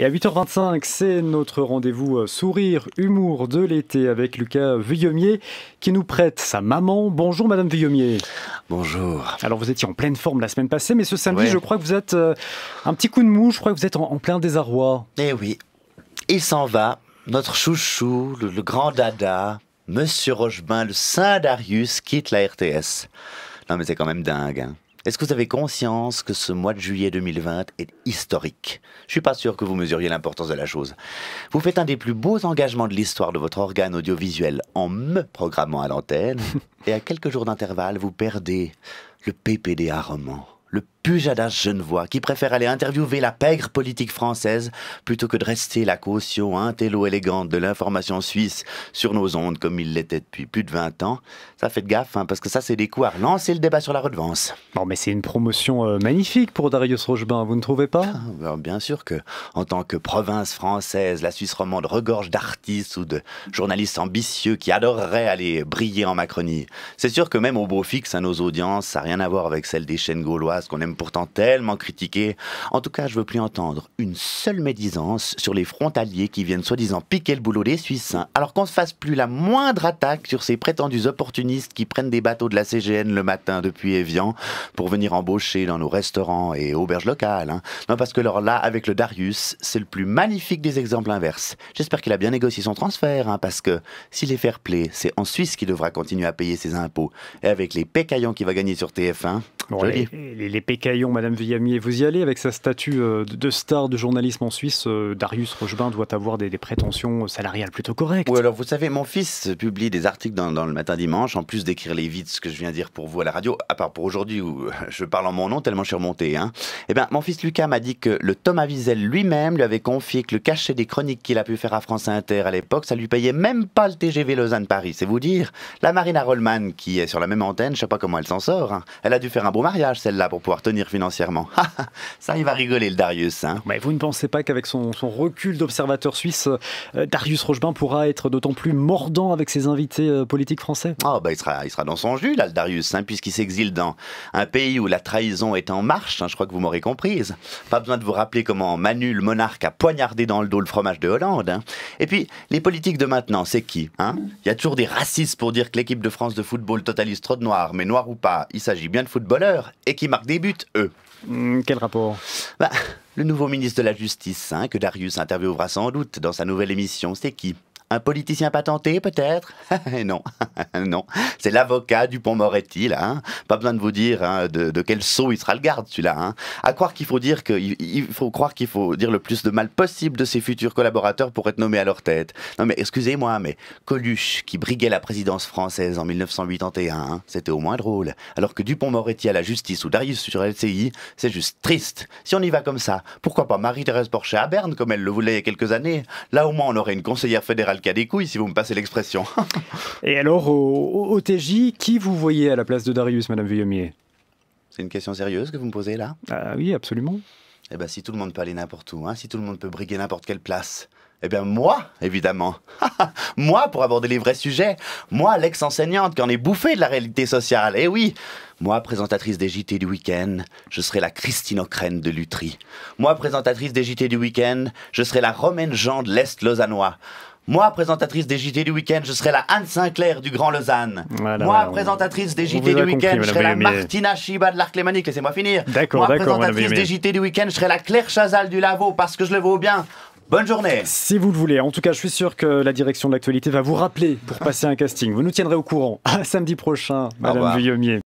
Et à 8h25, c'est notre rendez-vous euh, sourire, humour de l'été avec Lucas Vuillemier qui nous prête sa maman. Bonjour Madame Vuillemier. Bonjour. Alors vous étiez en pleine forme la semaine passée, mais ce samedi, je crois que vous êtes euh, un petit coup de mou, je crois que vous êtes en, plein désarroi. Eh oui, il s'en va, notre chouchou, le, grand dada, Monsieur Rochebain, le Saint Darius, quitte la RTS. Non mais c'est quand même dingue. Hein. Est-ce que vous avez conscience que ce mois de juillet 2020 est historique Je ne suis pas sûr que vous mesuriez l'importance de la chose. Vous faites un des plus beaux engagements de l'histoire de votre organe audiovisuel en me programmant à l'antenne, et à quelques jours d'intervalle, vous perdez le PPDA roman, le Pujadas Genevois, qui préfère aller interviewer la pègre politique française plutôt que de rester la caution intello élégante de l'information suisse sur nos ondes comme il l'était depuis plus de 20 ans. Ça fait de gaffe, hein, parce que ça, c'est des coups à relancer le débat sur la redevance. Bon, mais c'est une promotion euh, magnifique pour Darius Rochebain, vous ne trouvez pas ah, Bien sûr que, en tant que province française, la Suisse romande regorge d'artistes ou de journalistes ambitieux qui adoreraient aller briller en Macronie. C'est sûr que même au beau fixe, à hein, nos audiences, ça rien à voir avec celle des chaînes gauloises qu'on aime pourtant tellement critiqué. En tout cas, je veux plus entendre une seule médisance sur les frontaliers qui viennent soi-disant piquer le boulot des Suisses, hein. alors qu'on ne se fasse plus la moindre attaque sur ces prétendus opportunistes qui prennent des bateaux de la CGN le matin depuis Evian pour venir embaucher dans nos restaurants et auberges locales. Hein. Non, parce que alors là, avec le Darius, c'est le plus magnifique des exemples inverses. J'espère qu'il a bien négocié son transfert, hein, parce que s'il est fair play, c'est en Suisse qu'il devra continuer à payer ses impôts. Et avec les pécaillons qui va gagner sur TF1, les, pécaillons, Madame Villamier, vous y allez avec sa statue euh, de star du journalisme en Suisse. Euh, Darius Rochebain doit avoir des, prétentions salariales plutôt correctes. Oui, alors vous savez, mon fils publie des articles dans, le matin dimanche, en plus d'écrire les vides, ce que je viens de dire pour vous à la radio, à part pour aujourd'hui où je parle en mon nom tellement je suis remonté. Hein. Eh bien, mon fils Lucas m'a dit que le Thomas Wiesel lui-même lui avait confié que le cachet des chroniques qu'il a pu faire à France Inter à l'époque, ça lui payait même pas le TGV Lausanne-Paris. C'est vous dire, la Marina Rollman, qui est sur la même antenne, je sais pas comment elle s'en sort, hein. elle a dû faire un mariage, celle-là, pour pouvoir tenir financièrement. ça, il va rigoler, le Darius. Hein. Mais vous ne pensez pas qu'avec son, recul d'observateur suisse, euh, Darius Rochebin pourra être d'autant plus mordant avec ses invités euh, politiques français ah, bah, il, sera, il sera dans son jus, là, le Darius, hein, puisqu'il s'exile dans un pays où la trahison est en marche. Hein, je crois que vous m'aurez comprise. Pas besoin de vous rappeler comment Manu, le monarque, a poignardé dans le dos le fromage de Hollande. Hein. Et puis, les politiques de maintenant, c'est qui Il y a toujours des racistes pour dire que l'équipe de France de football totalise trop de noirs, mais noir ou pas, il s'agit bien de footballeurs et qui marque des buts, eux. Hmm, quel rapport bah, Le nouveau ministre de la Justice, que Darius interviewera sans doute dans sa nouvelle émission, c'est qui un politicien patenté, peut-être eh Non, non. C'est l'avocat du Moretti, là. Hein. Pas besoin de vous dire hein, de, quel saut il sera le garde, celui-là. Hein. à croire qu'il faut dire faut croire qu'il faut dire le plus de mal possible de ses futurs collaborateurs pour être nommé à leur tête. Non mais excusez-moi, mais Coluche, qui briguait la présidence française en 1981, c'était au moins drôle. Alors que Dupont-Moretti à la justice ou Darius sur LCI, c'est juste triste. Si on y va comme ça, pourquoi pas Marie-Thérèse Porcher à Berne, comme elle le voulait il y a quelques années Là au moins on aurait une conseillère fédérale le cas des couilles, si vous me passez l'expression. Et alors, au, TJ, qui vous voyez à la place de Darius, Madame Veillemier C'est une question sérieuse que vous me posez là Ah oui, absolument. Eh bien, si tout le monde peut aller n'importe où, hein, si tout le monde peut briguer n'importe quelle place, eh bien moi, évidemment. moi pour aborder les vrais sujets. Moi, l'ex-enseignante qui en est bouffée de la réalité sociale. Eh oui. Moi, présentatrice des JT du week-end, je serai la Christine Ocrene de Lutry. Moi, présentatrice des JT du week-end, je serai la Romaine Jean de l'Est lausannois. Moi, présentatrice des JT du week-end, je serai la Anne Sinclair du Grand Lausanne. Moi, présentatrice des JT du week-end, je serai la Martina Chiba de l'Arc Lémanique. Laissez-moi finir. Moi, présentatrice des JT du week-end, je serai la Claire Chazal du Lavaux parce que je le vaux bien. Bonne journée. Si vous le voulez. En tout cas, je suis sûr que la direction de l'actualité va vous rappeler pour passer un casting. Vous nous tiendrez au courant. À samedi prochain, Madame Vuillemier.